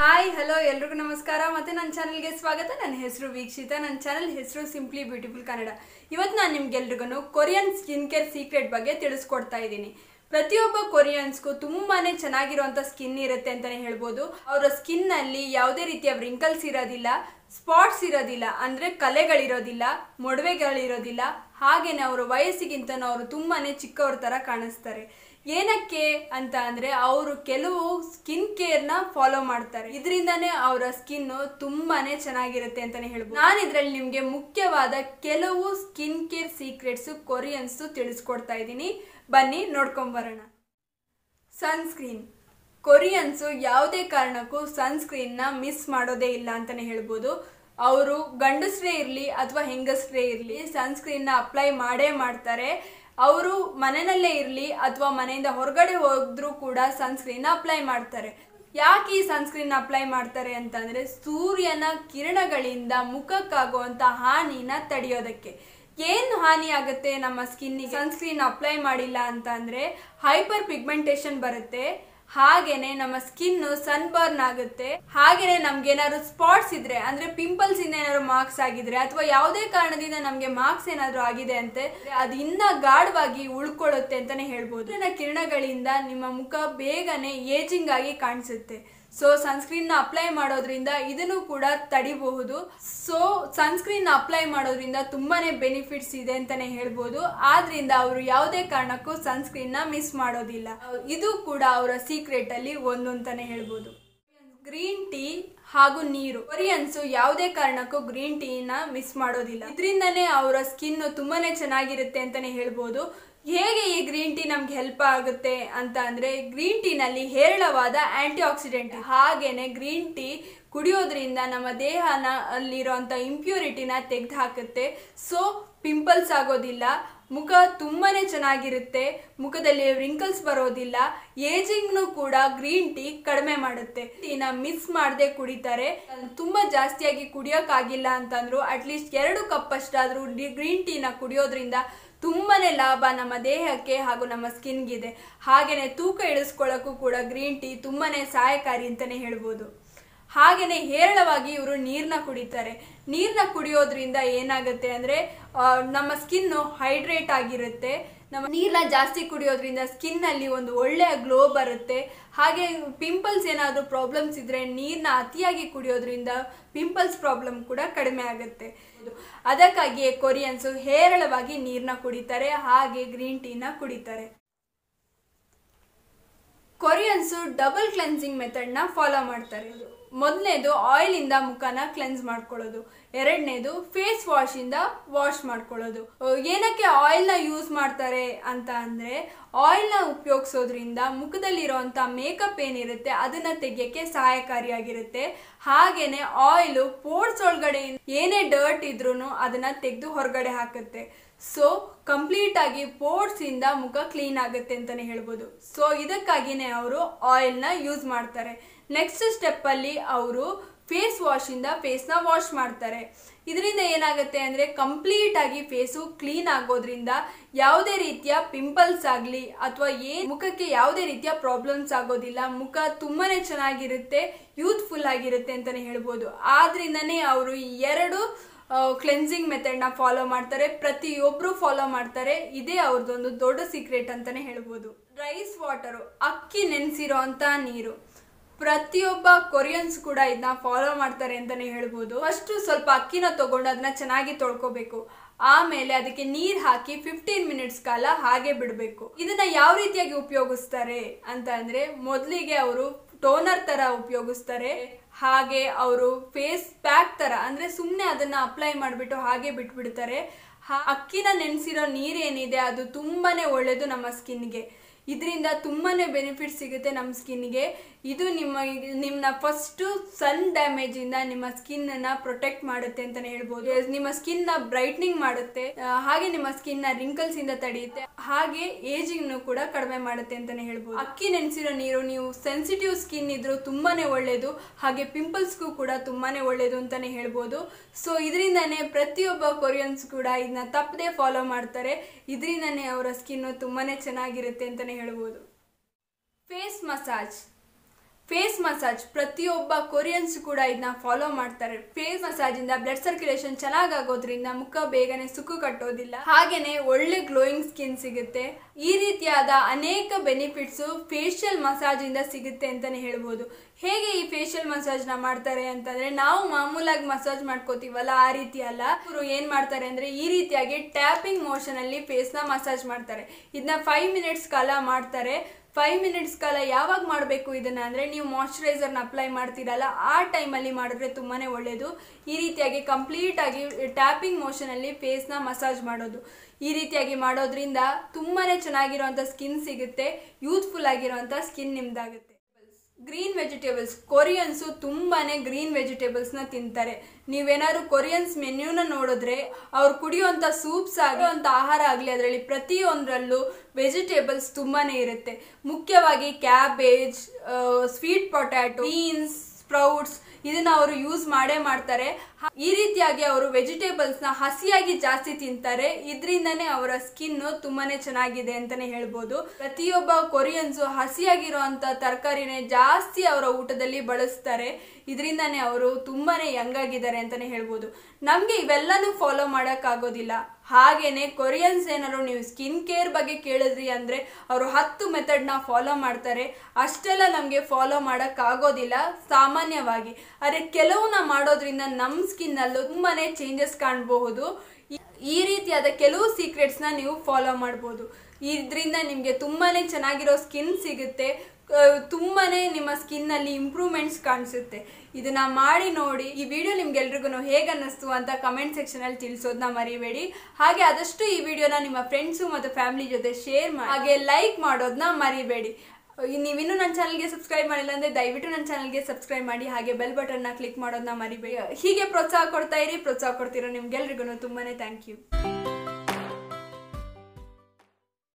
hi hello ಎಲ್ರಿಗೂ ನಮಸ್ಕಾರ ಮತ್ತೆ ನನ್ನ ಚಾನಲ್ಗೆ ಸ್ವಾಗತ ನನ್ನ ಹೆಸರು ವೀಕ್ಷಿತ ನನ್ನ ಚಾನಲ್ ಹೆಸರು ಸಿಂಪ್ಲಿ ಬ್ಯೂಟಿಫುಲ್ ಕನ್ನಡ ಇವತ್ತು ನಾನು ನಿಮ್ಗೆಲ್ರಿಗೂ ಕೊರಿಯನ್ ಸ್ಕಿನ್ ಕೇರ್ ಸೀಕ್ರೆಟ್ ಬಗ್ಗೆ ತಿಳಿಸ್ಕೊಡ್ತಾ ಇದ್ದೀನಿ ಪ್ರತಿಯೊಬ್ಬ ಕೊರಿಯನ್ಸ್ಗೂ ತುಂಬಾ ಚೆನ್ನಾಗಿರುವಂಥ ಸ್ಕಿನ್ ಇರುತ್ತೆ ಅಂತಲೇ ಹೇಳ್ಬೋದು ಅವರ ಸ್ಕಿನ್ನಲ್ಲಿ ಯಾವುದೇ ರೀತಿಯ ವ್ರಿಂಕಲ್ಸ್ ಇರೋದಿಲ್ಲ ಸ್ಪಾಟ್ಸ್ ಇರೋದಿಲ್ಲ ಅಂದರೆ ಕಲೆಗಳಿರೋದಿಲ್ಲ ಮೊಡವೆಗಳಿರೋದಿಲ್ಲ ಹಾಗೆಯೇ ಅವರ ವಯಸ್ಸಿಗಿಂತ ಅವರು ತುಂಬಾ ಚಿಕ್ಕವ್ರ ಥರ ಕಾಣಿಸ್ತಾರೆ ಏನಕ್ಕೆ ಅಂತ ಅಂದ್ರೆ ಅವರು ಕೆಲವು ಸ್ಕಿನ್ ಕೇರ್ ನ ಫಾಲೋ ಮಾಡ್ತಾರೆ ಇದರಿಂದನೇ ಅವರ ಸ್ಕಿನ್ನು ತುಂಬಾನೇ ಚೆನ್ನಾಗಿರುತ್ತೆ ಅಂತಲೇ ಹೇಳ್ಬೋದು ನಾನು ಇದರಲ್ಲಿ ನಿಮಗೆ ಮುಖ್ಯವಾದ ಕೆಲವು ಸ್ಕಿನ್ ಕೇರ್ ಸೀಕ್ರೆಟ್ಸು ಕೊರಿಯನ್ಸ್ ತಿಳಿಸ್ಕೊಡ್ತಾ ಇದ್ದೀನಿ ಬನ್ನಿ ನೋಡ್ಕೊಂಡು ಬರೋಣ ಸನ್ಸ್ಕ್ರೀನ್ ಕೊರಿಯನ್ಸ್ ಯಾವುದೇ ಕಾರಣಕ್ಕೂ ನ ಮಿಸ್ ಮಾಡೋದೇ ಇಲ್ಲ ಅಂತಲೇ ಹೇಳ್ಬೋದು ಅವರು ಗಂಡಸ್ರೇ ಇರಲಿ ಅಥವಾ ಹೆಂಗಸ್ರೇ ಇರಲಿ ಸನ್ಸ್ಕ್ರೀನ್ನ ಅಪ್ಲೈ ಮಾಡೇ ಮಾಡ್ತಾರೆ ಅವರು ಮನೆಯಲ್ಲೇ ಇರಲಿ ಅಥವಾ ಮನೆಯಿಂದ ಹೊರಗಡೆ ಹೋದರೂ ಕೂಡ ಸನ್ಸ್ಕ್ರೀನ್ನ ಅಪ್ಲೈ ಮಾಡ್ತಾರೆ ಯಾಕೆ ಈ ಸನ್ಸ್ಕ್ರೀನ್ ಅಪ್ಲೈ ಮಾಡ್ತಾರೆ ಅಂತಂದರೆ ಸೂರ್ಯನ ಕಿರಣಗಳಿಂದ ಮುಖಕ್ಕಾಗುವಂಥ ಹಾನಿನ ತಡೆಯೋದಕ್ಕೆ ಏನು ಹಾನಿ ಆಗುತ್ತೆ ನಮ್ಮ ಸ್ಕಿನ್ನಿಗೆ ಸನ್ಸ್ಕ್ರೀನ್ ಅಪ್ಲೈ ಮಾಡಿಲ್ಲ ಅಂತ ಹೈಪರ್ ಪಿಗ್ಮೆಂಟೇಷನ್ ಬರುತ್ತೆ ಹಾಗೇನೆ ನಮ್ಮ ಸ್ಕಿನ್ ಸನ್ ಬರ್ನ್ ಆಗುತ್ತೆ ಹಾಗೇನೆ ನಮ್ಗೆ ಏನಾದ್ರು ಸ್ಪಾಟ್ಸ್ ಇದ್ರೆ ಅಂದ್ರೆ ಪಿಂಪಲ್ಸ್ ಇಂದ ಏನಾದ್ರು ಮಾರ್ಕ್ಸ್ ಆಗಿದ್ರೆ ಅಥವಾ ಯಾವುದೇ ಕಾರಣದಿಂದ ನಮ್ಗೆ ಮಾರ್ಕ್ಸ್ ಏನಾದ್ರು ಆಗಿದೆ ಅಂತೆ ಅದು ಇನ್ನ ಗಾಢವಾಗಿ ಉಳ್ಕೊಳ್ಳುತ್ತೆ ಅಂತಾನೆ ಹೇಳ್ಬೋದು ಕಿರಣಗಳಿಂದ ನಿಮ್ಮ ಮುಖ ಬೇಗನೆ ಏಜಿಂಗ್ ಆಗಿ ಕಾಣಿಸುತ್ತೆ ಸೊ ಸನ್ಸ್ಕ್ರೀನ್ನ ಅಪ್ಲೈ ಮಾಡೋದ್ರಿಂದ ಇದನ್ನು ಕೂಡ ತಡಿಬಹುದು ಸೊ ಸನ್ಸ್ಕ್ರೀನ್ನ ಅಪ್ಲೈ ಮಾಡೋದ್ರಿಂದ ತುಂಬಾ ಬೆನಿಫಿಟ್ಸ್ ಇದೆ ಅಂತಾನೆ ಹೇಳ್ಬೋದು ಆದ್ರಿಂದ ಅವರು ಯಾವುದೇ ಕಾರಣಕ್ಕೂ ಸನ್ಸ್ಕ್ರೀನ್ನ ಮಿಸ್ ಮಾಡೋದಿಲ್ಲ ಇದು ಕೂಡ ಅವರ ಸೀಕ್ರೆಟ್ ಅಲ್ಲಿ ಒಂದು ಅಂತಾನೆ ಹೇಳ್ಬೋದು ಗ್ರೀನ್ ಟೀ ಹಾಗೂ ನೀರು ಕೊರಿಯನ್ಸು ಯಾವುದೇ ಕಾರಣಕ್ಕೂ ಗ್ರೀನ್ ಟೀನ ಮಿಸ್ ಮಾಡೋದಿಲ್ಲ ಇದರಿಂದನೇ ಅವರ ಸ್ಕಿನ್ ತುಂಬಾನೇ ಚೆನ್ನಾಗಿರುತ್ತೆ ಅಂತಾನೆ ಹೇಳ್ಬೋದು ಹೇಗೆ ಈ ಗ್ರೀನ್ ಟೀ ನಮ್ಗೆ ಹೆಲ್ಪ್ ಆಗುತ್ತೆ ಅಂತ ಅಂದ್ರೆ ಗ್ರೀನ್ ಟೀನಲ್ಲಿ ಹೇರಳವಾದ ಆಂಟಿ ಆಕ್ಸಿಡೆಂಟ್ ಹಾಗೇನೆ ಗ್ರೀನ್ ಟೀ ಕುಡಿಯೋದ್ರಿಂದ ನಮ್ಮ ದೇಹನ ಅಲ್ಲಿರುವಂತ ಇಂಪ್ಯೂರಿಟಿನ ತೆಗ್ದು ಹಾಕುತ್ತೆ ಸೊ ಪಿಂಪಲ್ಸ್ ಆಗೋದಿಲ್ಲ ಮುಖ ತುಂಬಾ ಚೆನ್ನಾಗಿರುತ್ತೆ ಮುಖದಲ್ಲಿ ರಿಂಕಲ್ಸ್ ಬರೋದಿಲ್ಲ ಏಜಿಂಗ್ನು ಕೂಡ ಗ್ರೀನ್ ಟೀ ಕಡಿಮೆ ಮಾಡುತ್ತೆ ಟೀನ ಮಿಸ್ ಮಾಡದೆ ಕುಡಿತಾರೆ ತುಂಬಾ ಜಾಸ್ತಿಯಾಗಿ ಕುಡಿಯೋಕ್ಕಾಗಿಲ್ಲ ಅಂತಂದ್ರು ಅಟ್ಲೀಸ್ಟ್ ಎರಡು ಕಪ್ ಅಷ್ಟಾದ್ರೂ ಗ್ರೀನ್ ಟೀನ ಕುಡಿಯೋದ್ರಿಂದ ತುಂಬನೇ ಲಾಭ ನಮ್ಮ ದೇಹಕ್ಕೆ ಹಾಗೂ ನಮ್ಮ ಸ್ಕಿನ್ಗಿದೆ ಹಾಗೆಯೇ ತೂಕ ಇಳಿಸ್ಕೊಳ್ಳೋಕ್ಕೂ ಕೂಡ ಗ್ರೀನ್ ಟೀ ತುಂಬನೇ ಸಹಾಯಕಾರಿ ಅಂತಾನೆ ಹೇಳ್ಬೋದು ಹಾಗೆಯೇ ಹೇರಳವಾಗಿ ಇವರು ನೀರನ್ನ ಕುಡಿತಾರೆ ನೀರನ್ನ ಕುಡಿಯೋದ್ರಿಂದ ಏನಾಗುತ್ತೆ ಅಂದರೆ ನಮ್ಮ ಸ್ಕಿನ್ನು ಹೈಡ್ರೇಟ್ ಆಗಿರುತ್ತೆ ನಮ್ಮ ನೀರನ್ನ ಜಾಸ್ತಿ ಕುಡಿಯೋದ್ರಿಂದ ಸ್ಕಿನ್ ಸ್ಕಿನ್ನಲ್ಲಿ ಒಂದು ಒಳ್ಳೆಯ ಗ್ಲೋ ಬರುತ್ತೆ ಹಾಗೆ ಪಿಂಪಲ್ಸ್ ಏನಾದರೂ ಪ್ರಾಬ್ಲಮ್ಸ್ ಇದ್ರೆ ನೀರನ್ನ ಅತಿಯಾಗಿ ಕುಡಿಯೋದ್ರಿಂದ ಪಿಂಪಲ್ಸ್ ಪ್ರಾಬ್ಲಮ್ ಕೂಡ ಕಡಿಮೆ ಆಗುತ್ತೆ ಅದಕ್ಕಾಗಿಯೇ ಕೊರಿಯನ್ಸ್ ಹೇರಳವಾಗಿ ನೀರನ್ನ ಕುಡಿತಾರೆ ಹಾಗೆ ಗ್ರೀನ್ ಟೀನ ಕುಡಿತಾರೆ ಕೊರಿಯನ್ಸು ಡಬಲ್ ಕ್ಲೆನ್ಸಿಂಗ್ ಮೆಥಡ್ನ ಫಾಲೋ ಮಾಡ್ತಾರೆ ಮೊದಲನೇದು ಆಯಿಲಿಂದ ಮುಖನ ಕ್ಲೆನ್ಸ್ ಮಾಡ್ಕೊಳ್ಳೋದು ಎರಡನೇದು ಫೇಸ್ ಇಂದ ವಾಶ್ ಮಾಡ್ಕೊಳ್ಳೋದು ಏನಕ್ಕೆ ಆಯಿಲ್ನ ಯೂಸ್ ಮಾಡ್ತಾರೆ ಅಂತ ಅಂದರೆ ಆಯಿಲ್ನ ಉಪಯೋಗಿಸೋದ್ರಿಂದ ಇರುವಂತ ಮೇಕಪ್ ಏನಿರುತ್ತೆ ಅದನ್ನ ತೆಗೆಯೋಕೆ ಸಹಾಯಕಾರಿಯಾಗಿರುತ್ತೆ ಹಾಗೆಯೇ ಆಯಿಲು ಪೋರ್ಟ್ಸ್ ಒಳಗಡೆ ಏನೇ ಡರ್ಟ್ ಇದ್ರೂ ಅದನ್ನ ತೆಗೆದು ಹೊರಗಡೆ ಹಾಕುತ್ತೆ ಸೊ ಕಂಪ್ಲೀಟ್ ಆಗಿ ಪೋರ್ಟ್ಸ್ ಇಂದ ಮುಖ ಕ್ಲೀನ್ ಆಗುತ್ತೆ ಅಂತಾನೆ ಹೇಳ್ಬೋದು ಸೊ ಇದಕ್ಕಾಗಿನೇ ಅವರು ಆಯಿಲ್ನ ಯೂಸ್ ಮಾಡ್ತಾರೆ ನೆಕ್ಸ್ಟ್ ಸ್ಟೆಪ್ಪಲ್ಲಿ ಅವರು ಫೇಸ್ ವಾಶಿಂದ ಫೇಸ್ನ ವಾಶ್ ಮಾಡ್ತಾರೆ ಇದರಿಂದ ಏನಾಗುತ್ತೆ ಅಂದರೆ ಕಂಪ್ಲೀಟಾಗಿ ಫೇಸು ಕ್ಲೀನ್ ಆಗೋದ್ರಿಂದ ಯಾವುದೇ ರೀತಿಯ ಪಿಂಪಲ್ಸ್ ಆಗಲಿ ಅಥವಾ ಏ ಮುಖಕ್ಕೆ ಯಾವುದೇ ರೀತಿಯ ಪ್ರಾಬ್ಲಮ್ಸ್ ಆಗೋದಿಲ್ಲ ಮುಖ ತುಂಬಾ ಚೆನ್ನಾಗಿರುತ್ತೆ ಯೂತ್ಫುಲ್ ಆಗಿರುತ್ತೆ ಅಂತಲೇ ಹೇಳ್ಬೋದು ಆದ್ರಿಂದನೇ ಅವರು ಈ ಎರಡು ಕ್ಲೆನ್ಸಿಂಗ್ ನ ಫಾಲೋ ಮಾಡ್ತಾರೆ ಪ್ರತಿಯೊಬ್ಬರು ಫಾಲೋ ಮಾಡ್ತಾರೆ ಇದೇ ಅವ್ರದ್ದೊಂದು ದೊಡ್ಡ ಸೀಕ್ರೆಟ್ ಅಂತಲೇ ಹೇಳ್ಬೋದು ರೈಸ್ ವಾಟರು ಅಕ್ಕಿ ನೆನೆಸಿರೋ ಅಂಥ ನೀರು ಪ್ರತಿಯೊಬ್ಬ ಕೊರಿಯನ್ಸ್ ಕೂಡ ಇದನ್ನ ಫಾಲೋ ಮಾಡ್ತಾರೆ ಅಂತಾನೆ ಹೇಳ್ಬೋದು ಫಸ್ಟು ಸ್ವಲ್ಪ ಅಕ್ಕಿನ ತಗೊಂಡು ಅದನ್ನ ಚೆನ್ನಾಗಿ ತೊಳ್ಕೊಬೇಕು ಆಮೇಲೆ ಅದಕ್ಕೆ ನೀರು ಹಾಕಿ ಫಿಫ್ಟೀನ್ ಮಿನಿಟ್ಸ್ ಕಾಲ ಹಾಗೆ ಬಿಡಬೇಕು ಇದನ್ನ ಯಾವ ರೀತಿಯಾಗಿ ಉಪಯೋಗಿಸ್ತಾರೆ ಅಂತ ಅಂದ್ರೆ ಮೊದಲಿಗೆ ಅವರು ಟೋನರ್ ತರ ಉಪಯೋಗಿಸ್ತಾರೆ ಹಾಗೆ ಅವರು ಫೇಸ್ ಪ್ಯಾಕ್ ತರ ಅಂದ್ರೆ ಸುಮ್ಮನೆ ಅದನ್ನ ಅಪ್ಲೈ ಮಾಡಿಬಿಟ್ಟು ಹಾಗೆ ಬಿಟ್ಬಿಡ್ತಾರೆ ಅಕ್ಕಿನ ನೆನೆಸಿರೋ ನೀರೇನಿದೆ ಅದು ತುಂಬಾನೇ ಒಳ್ಳೇದು ನಮ್ಮ ಸ್ಕಿನ್ಗೆ ಇದರಿಂದ ತುಂಬಾ ಬೆನಿಫಿಟ್ ಸಿಗುತ್ತೆ ನಮ್ಮ ಸ್ಕಿನ್ಗೆ ಇದು ನಿಮ್ಮ ನಿಮ್ಮನ್ನ ಫಸ್ಟು ಸನ್ ಡ್ಯಾಮೇಜಿಂದ ನಿಮ್ಮ ಸ್ಕಿನ್ನ ಪ್ರೊಟೆಕ್ಟ್ ಮಾಡುತ್ತೆ ಅಂತಲೇ ಹೇಳ್ಬೋದು ನಿಮ್ಮ ಸ್ಕಿನ್ನ ಬ್ರೈಟ್ನಿಂಗ್ ಮಾಡುತ್ತೆ ಹಾಗೆ ನಿಮ್ಮ ಸ್ಕಿನ್ನ ರಿಂಕಲ್ಸಿಂದ ತಡೆಯುತ್ತೆ ಹಾಗೆ ಏಜಿಂಗ್ನು ಕೂಡ ಕಡಿಮೆ ಮಾಡುತ್ತೆ ಅಂತಲೇ ಹೇಳ್ಬೋದು ಅಕ್ಕಿ ನೆನೆಸಿರೋ ನೀರು ನೀವು ಸೆನ್ಸಿಟಿವ್ ಸ್ಕಿನ್ ಇದ್ರೂ ತುಂಬಾ ಒಳ್ಳೆಯದು ಹಾಗೆ ಪಿಂಪಲ್ಸ್ಗೂ ಕೂಡ ತುಂಬಾ ಒಳ್ಳೆಯದು ಅಂತಲೇ ಹೇಳ್ಬೋದು ಸೊ ಇದರಿಂದನೇ ಪ್ರತಿಯೊಬ್ಬ ಕೊರಿಯನ್ಸ್ ಕೂಡ ಇದನ್ನ ತಪ್ಪದೆ ಫಾಲೋ ಮಾಡ್ತಾರೆ ಇದರಿಂದನೇ ಅವರ ಸ್ಕಿನ್ನು ತುಂಬಾ ಚೆನ್ನಾಗಿರುತ್ತೆ ಅಂತಲೇ ಹೇಳಬಹುದು ಹೇಳ್ಬೋದು ಫೇಸ್ ಮಸಾಜ್ ಫೇಸ್ ಮಸಾಜ್ ಪ್ರತಿಯೊಬ್ಬ ಕೊರಿಯನ್ಸ್ ಕೂಡ ಇದನ್ನ ಫಾಲೋ ಮಾಡ್ತಾರೆ ಫೇಸ್ ಮಸಾಜ್ ಇಂದ ಬ್ಲಡ್ ಸರ್ಕ್ಯುಲೇಷನ್ ಚೆನ್ನಾಗಿ ಆಗೋದ್ರಿಂದ ಮುಖ ಬೇಗನೆ ಸುಕ್ಕು ಕಟ್ಟೋದಿಲ್ಲ ಹಾಗೇನೆ ಒಳ್ಳೆ ಗ್ಲೋಯಿಂಗ್ ಸ್ಕಿನ್ ಸಿಗುತ್ತೆ ಈ ರೀತಿಯಾದ ಅನೇಕ ಬೆನಿಫಿಟ್ಸ್ ಫೇಶಿಯಲ್ ಮಸಾಜ್ ಇಂದ ಸಿಗುತ್ತೆ ಅಂತಾನೆ ಹೇಳ್ಬೋದು ಹೇಗೆ ಈ ಫೇಶಿಯಲ್ ಮಸಾಜ್ ನ ಮಾಡ್ತಾರೆ ಅಂತಂದ್ರೆ ನಾವು ಮಾಮೂಲಾಗಿ ಮಸಾಜ್ ಮಾಡ್ಕೋತೀವಲ್ಲ ಆ ರೀತಿ ಅಲ್ಲ ಇವರು ಏನ್ ಮಾಡ್ತಾರೆ ಅಂದ್ರೆ ಈ ರೀತಿಯಾಗಿ ಟ್ಯಾಪಿಂಗ್ ಮೋಷನ್ ಅಲ್ಲಿ ಫೇಸ್ ನ ಮಸಾಜ್ ಮಾಡ್ತಾರೆ ಇದನ್ನ ಫೈವ್ ಮಿನಿಟ್ಸ್ ಕಾಲ ಮಾಡ್ತಾರೆ ಫೈವ್ ಮಿನಿಟ್ಸ್ ಕಾಲ ಯಾವಾಗ ಮಾಡಬೇಕು ಇದನ್ನು ಅಂದರೆ ನೀವು ಮಾಯಶ್ಚರೈಸರ್ನ ಅಪ್ಲೈ ಮಾಡ್ತೀರಲ್ಲ ಆ ಟೈಮಲ್ಲಿ ಮಾಡಿದ್ರೆ ತುಂಬಾ ಒಳ್ಳೆಯದು ಈ ರೀತಿಯಾಗಿ ಕಂಪ್ಲೀಟಾಗಿ ಟ್ಯಾಪಿಂಗ್ ಮೋಷನಲ್ಲಿ ಫೇಸ್ನ ಮಸಾಜ್ ಮಾಡೋದು ಈ ರೀತಿಯಾಗಿ ಮಾಡೋದ್ರಿಂದ ತುಂಬಾ ಚೆನ್ನಾಗಿರೋಂಥ ಸ್ಕಿನ್ ಸಿಗುತ್ತೆ ಯೂತ್ಫುಲ್ ಆಗಿರೋವಂಥ ಸ್ಕಿನ್ ನಿಮ್ದಾಗುತ್ತೆ ಗ್ರೀನ್ ವೆಜಿಟೇಬಲ್ಸ್ ಕೊರಿಯನ್ಸು ತುಂಬಾ ಗ್ರೀನ್ ವೆಜಿಟೇಬಲ್ಸ್ನ ತಿಂತಾರೆ ನೀವೇನಾದ್ರು ಕೊರಿಯನ್ಸ್ ಮೆನ್ಯೂನ ನೋಡಿದ್ರೆ ಅವ್ರು ಕುಡಿಯುವಂಥ ಸೂಪ್ಸ್ ಆಗಿರುವಂಥ ಆಹಾರ ಆಗಲಿ ಅದರಲ್ಲಿ ಪ್ರತಿಯೊಂದರಲ್ಲೂ ವೆಜಿಟೇಬಲ್ಸ್ ತುಂಬಾ ಇರುತ್ತೆ ಮುಖ್ಯವಾಗಿ cabbage sweet potato beans sprouts ಇದನ್ನ ಅವರು ಯೂಸ್ ಮಾಡೇ ಮಾಡ್ತಾರೆ ಈ ರೀತಿಯಾಗಿ ಅವರು ನ ಹಸಿಯಾಗಿ ಜಾಸ್ತಿ ತಿಂತಾರೆ ಇದರಿಂದನೇ ಅವರ ಸ್ಕಿನ್ ತುಂಬಾನೇ ಚೆನ್ನಾಗಿದೆ ಅಂತಾನೆ ಹೇಳ್ಬೋದು ಪ್ರತಿಯೊಬ್ಬ ಕೊರಿಯನ್ಸ್ ಹಸಿಯಾಗಿರುವಂತ ತರಕಾರಿನೇ ಜಾಸ್ತಿ ಅವರ ಊಟದಲ್ಲಿ ಬಳಸ್ತಾರೆ ಇದರಿಂದನೇ ಅವರು ತುಂಬಾನೇ ಯಂಗ್ ಆಗಿದ್ದಾರೆ ಅಂತಾನೆ ಹೇಳ್ಬೋದು ನಮಗೆ ಇವೆಲ್ಲನೂ ಫಾಲೋ ಮಾಡೋಕ್ಕಾಗೋದಿಲ್ಲ ಹಾಗೇನೆ ಕೊರಿಯನ್ಸ್ ಏನಾದ್ರು ನೀವು ಸ್ಕಿನ್ ಕೇರ್ ಬಗ್ಗೆ ಕೇಳಿದ್ರಿ ಅಂದರೆ ಅವರು ಹತ್ತು ನ ಫಾಲೋ ಮಾಡ್ತಾರೆ ಅಷ್ಟೆಲ್ಲ ನಮಗೆ ಫಾಲೋ ಮಾಡೋಕ್ಕಾಗೋದಿಲ್ಲ ಸಾಮಾನ್ಯವಾಗಿ ಆದರೆ ಕೆಲವನ್ನ ಮಾಡೋದ್ರಿಂದ ನಮ್ಮ ಸ್ಕಿನ್ನಲ್ಲೂ ತುಂಬಾ ಚೇಂಜಸ್ ಕಾಣಬಹುದು ಈ ರೀತಿಯಾದ ಕೆಲವು ನ ನೀವು ಫಾಲೋ ಮಾಡ್ಬೋದು ಇದರಿಂದ ನಿಮಗೆ ತುಂಬಾ ಚೆನ್ನಾಗಿರೋ ಸ್ಕಿನ್ ಸಿಗುತ್ತೆ ತುಂಬಾ ನಿಮ್ಮ ಸ್ಕಿನ್ನಲ್ಲಿ ಇಂಪ್ರೂವ್ಮೆಂಟ್ಸ್ ಕಾಣಿಸುತ್ತೆ ಇದನ್ನು ಮಾಡಿ ನೋಡಿ ಈ ವಿಡಿಯೋ ನಿಮ್ಗೆಲ್ರಿಗೂ ಹೇಗೆ ಅನ್ನಿಸ್ತು ಅಂತ ಕಮೆಂಟ್ ಸೆಕ್ಷನಲ್ಲಿ ತಿಳಿಸೋದನ್ನ ಮರಿಬೇಡಿ ಹಾಗೆ ಆದಷ್ಟು ಈ ವಿಡಿಯೋನ ನಿಮ್ಮ ಫ್ರೆಂಡ್ಸು ಮತ್ತು ಫ್ಯಾಮಿಲಿ ಜೊತೆ ಶೇರ್ ಮಾಡಿ ಹಾಗೆ ಲೈಕ್ ಮಾಡೋದನ್ನ ಮರಿಬೇಡಿ ನೀವಿನ್ನೂ ನನ್ನ ಚಾನಲ್ಗೆ ಸಬ್ಸ್ಕ್ರೈಬ್ ಮಾಡಿಲ್ಲ ಅಂದರೆ ದಯವಿಟ್ಟು ನನ್ನ ಚಾನಲ್ಗೆ ಸಬ್ಸ್ಕ್ರೈಬ್ ಮಾಡಿ ಹಾಗೆ ಬೆಲ್ ಬಟನ್ನ ಕ್ಲಿಕ್ ಮಾಡೋದನ್ನ ಮರಿಬೇಡಿ ಹೀಗೆ ಪ್ರೋತ್ಸಾಹ ಕೊಡ್ತಾ ಇರಿ ಪ್ರೋತ್ಸಾಹ ಕೊಡ್ತೀರೋ ನಿಮ್ಗೆಲ್ರಿಗೂ ತುಂಬಾ ಥ್ಯಾಂಕ್ ಯು